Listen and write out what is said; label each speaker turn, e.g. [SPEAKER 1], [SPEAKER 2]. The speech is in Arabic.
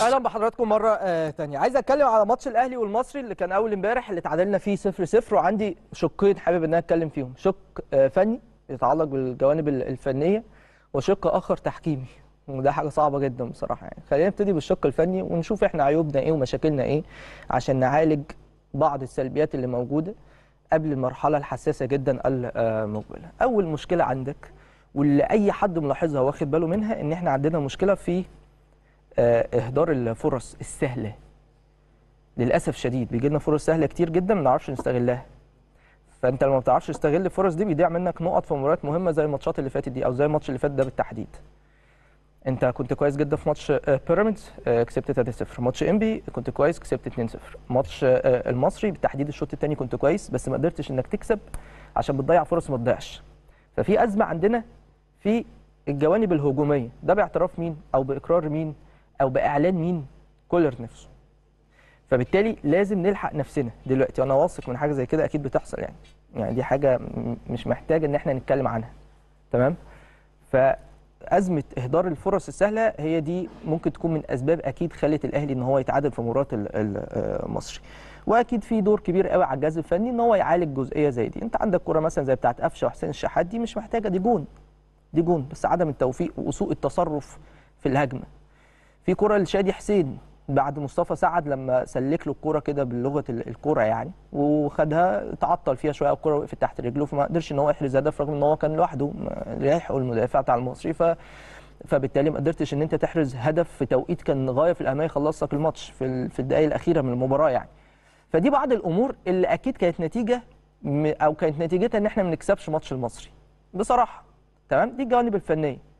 [SPEAKER 1] اهلا بحضراتكم مره ثانيه آه، عايز اتكلم على ماتش الاهلي والمصري اللي كان اول امبارح اللي اتعادلنا فيه 0 0 وعندي شقين حابب ان انا اتكلم فيهم شق آه، فني يتعلق بالجوانب الفنيه وشق اخر تحكيمي وده حاجه صعبه جدا بصراحه يعني خلينا نبتدي بالشق الفني ونشوف احنا عيوبنا ايه ومشاكلنا ايه عشان نعالج بعض السلبيات اللي موجوده قبل المرحله الحساسه جدا المقبله اول مشكله عندك واللي اي حد ملاحظها واخد باله منها ان احنا عندنا مشكله في آه، اهدار الفرص السهله للاسف شديد بيجي لنا فرص سهله كتير جدا ما نعرفش نستغلها فانت لما ما بتعرفش تستغل الفرص دي بيضيع منك نقط في مباريات مهمه زي الماتشات اللي فاتت دي او زي الماتش اللي فات ده بالتحديد انت كنت كويس جدا في ماتش آه، بيراميدز آه، كسبت 3-0 ماتش انبي كنت كويس كسبت 2-0 ماتش المصري بالتحديد الشوط الثاني كنت كويس بس ما قدرتش انك تكسب عشان بتضيع فرص ما تضيعش ففي ازمه عندنا في الجوانب الهجوميه ده باعتراف مين او باقرار مين او باعلان مين كولر نفسه فبالتالي لازم نلحق نفسنا دلوقتي وانا واثق من حاجه زي كده اكيد بتحصل يعني يعني دي حاجه مش محتاجه ان احنا نتكلم عنها تمام فازمه اهدار الفرص السهله هي دي ممكن تكون من اسباب اكيد خلت الاهلي ان هو يتعادل في مباراه المصري آه، واكيد في دور كبير قوي على الجهاز الفني ان هو يعالج جزئيه زي دي انت عندك كره مثلا زي بتاعه قفشه وحسين الشحات دي مش محتاجه دي جون دي جون بس عدم التوفيق وسوء التصرف في الهجمه في كرة لشادي حسين بعد مصطفى سعد لما سلك له الكوره كده بلغه الكوره يعني وخدها تعطل فيها شويه الكوره وقفت تحت رجله فما قدرش ان هو يحرز هدف رغم ان هو كان لوحده لحقه المدافع بتاع المصري ف فبالتالي ما قدرتش ان انت تحرز هدف في توقيت كان غايه في الاهميه يخلص لك الماتش في في الدقائق الاخيره من المباراه يعني فدي بعض الامور اللي اكيد كانت نتيجه او كانت نتيجتها ان احنا ما بنكسبش ماتش المصري بصراحه تمام دي الجوانب الفنيه